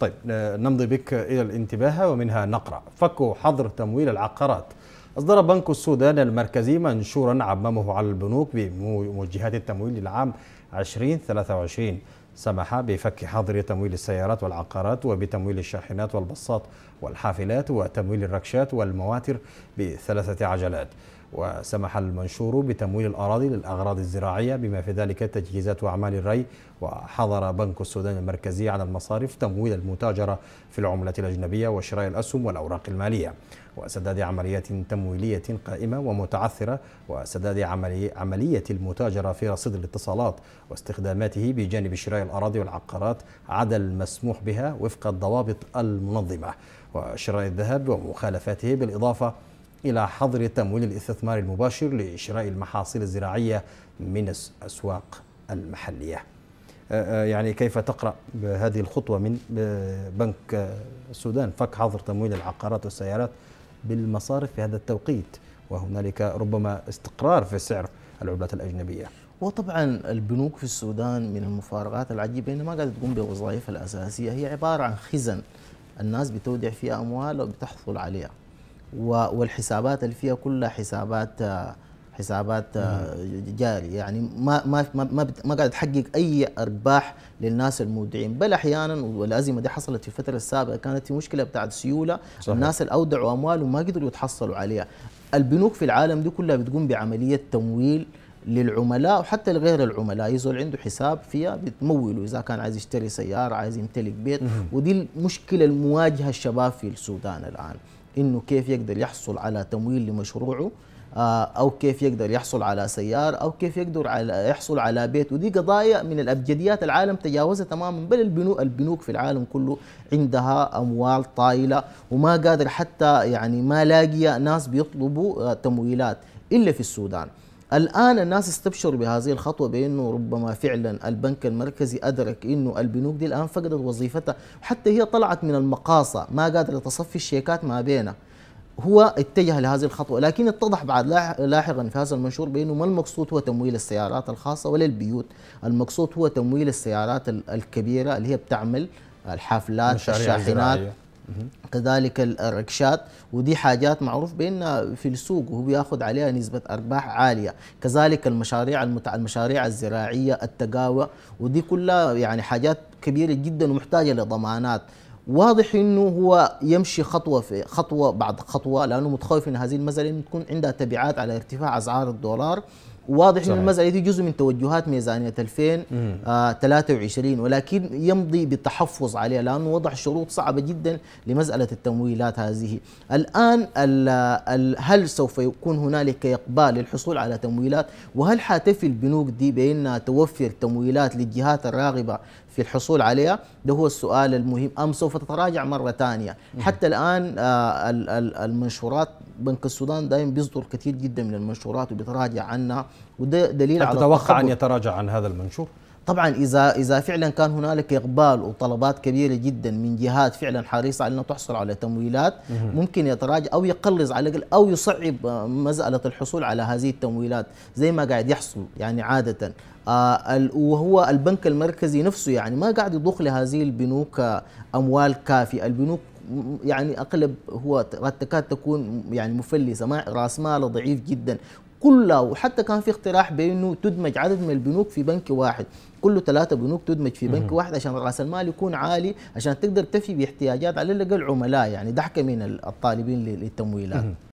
طيب نمضي بك إلى الانتباه ومنها نقرأ فك حظر تمويل العقارات أصدر بنك السودان المركزي منشورا عممه على البنوك بموجهات التمويل للعام 2023 سمح بفك حظر تمويل السيارات والعقارات وبتمويل الشاحنات والبصات والحافلات وتمويل الركشات والمواتر بثلاثة عجلات وسمح المنشور بتمويل الأراضي للأغراض الزراعية بما في ذلك تجهيزات وأعمال الري وحظر بنك السودان المركزي على المصارف تمويل المتاجرة في العملة الأجنبية وشراء الأسهم والأوراق المالية وسداد عمليات تمويلية قائمة ومتعثرة وسداد عملية المتاجرة في رصيد الاتصالات واستخداماته بجانب شراء الأراضي والعقارات عدا المسموح بها وفق الضوابط المنظمة وشراء الذهب ومخالفاته بالإضافة إلى حظر تمويل الاستثمار المباشر لشراء المحاصيل الزراعية من الأسواق المحلية أه، أه، يعني كيف تقرأ هذه الخطوة من بنك السودان فك حظر تمويل العقارات والسيارات بالمصارف في هذا التوقيت وهنالك ربما استقرار في سعر العملات الأجنبية وطبعا البنوك في السودان من المفارقات العجيبة إنها ما قاعدة تقوم بوظائفها الأساسية هي عبارة عن خزن الناس بتودع فيها أموال وبتحصل عليها والحسابات اللي فيها كلها حسابات آه، حسابات آه، جاري يعني ما ما ما ما قاعده تحقق اي ارباح للناس المودعين بل احيانا والازمه دي حصلت في الفتره السابقه كانت في مشكله بتاعت سيوله صحيح. الناس اللي اودعوا اموالهم ما قدروا يتحصلوا عليها البنوك في العالم دي كلها بتقوم بعمليه تمويل للعملاء وحتى لغير العملاء يزول عنده حساب فيها بتموله اذا كان عايز يشتري سياره عايز يمتلك بيت ودي المشكله المواجهه الشباب في السودان الان انه كيف يقدر يحصل على تمويل لمشروعه آه، او كيف يقدر يحصل على سيارة او كيف يقدر على يحصل على بيت ودي قضايا من الابجديات العالم تجاوزها تماما بل البنوك البنوك في العالم كله عندها اموال طائله وما قادر حتى يعني ما لاقيه ناس بيطلبوا آه، تمويلات الا في السودان الآن الناس استبشروا بهذه الخطوة بأنه ربما فعلا البنك المركزي أدرك أنه البنوك دي الآن فقدت وظيفتها حتى هي طلعت من المقاصة ما قادرة تصفي الشيكات ما بينها هو اتجه لهذه الخطوة لكن اتضح بعد لاحقا في هذا المنشور بأنه ما المقصود هو تمويل السيارات الخاصة ولا البيوت المقصود هو تمويل السيارات الكبيرة اللي هي بتعمل الحافلات الشاحنات كذلك الركشات ودي حاجات معروف بان في السوق وهو بياخذ عليها نسبه ارباح عاليه كذلك المشاريع المتع... المشاريع الزراعيه التقاوى ودي كلها يعني حاجات كبيره جدا ومحتاجه لضمانات واضح انه هو يمشي خطوه في خطوه بعد خطوه لانه متخوف ان هذه المساله تكون عندها تبعات على ارتفاع اسعار الدولار واضح صحيح. ان المساله دي جزء من توجهات ميزانيه 2023 آه، ولكن يمضي بالتحفظ عليها لانه وضع شروط صعبه جدا لمساله التمويلات هذه. الان الـ الـ هل سوف يكون هنالك اقبال للحصول على تمويلات وهل حاتف البنوك دي بانها توفر تمويلات للجهات الراغبه في الحصول عليها ده هو السؤال المهم أم سوف تتراجع مرة ثانية حتى الآن آه، المنشورات بنك السودان دائما بيصدر كثير جدا من المنشورات وبيتراجع عنها وده دليل على تتوقع ان يتراجع عن هذا المنشور؟ طبعا اذا اذا فعلا كان هنالك اقبال وطلبات كبيره جدا من جهات فعلا حريصه على انها تحصل على تمويلات ممكن يتراجع او يقلص على الاقل او يصعب مساله الحصول على هذه التمويلات زي ما قاعد يحصل يعني عاده آه، وهو البنك المركزي نفسه يعني ما قاعد يضخ لهذه البنوك آه، اموال كافيه، البنوك يعني اقلب هو قد تكاد تكون يعني مفلسه ما راس ماله ضعيف جدا كلها وحتى كان في اقتراح بانه تدمج عدد من البنوك في بنك واحد كله ثلاثة بنوك تدمج في بنك واحد عشان راس المال يكون عالي عشان تقدر تفي باحتياجات على الاقل عملاء يعني دحكه من الطالبين للتمويلات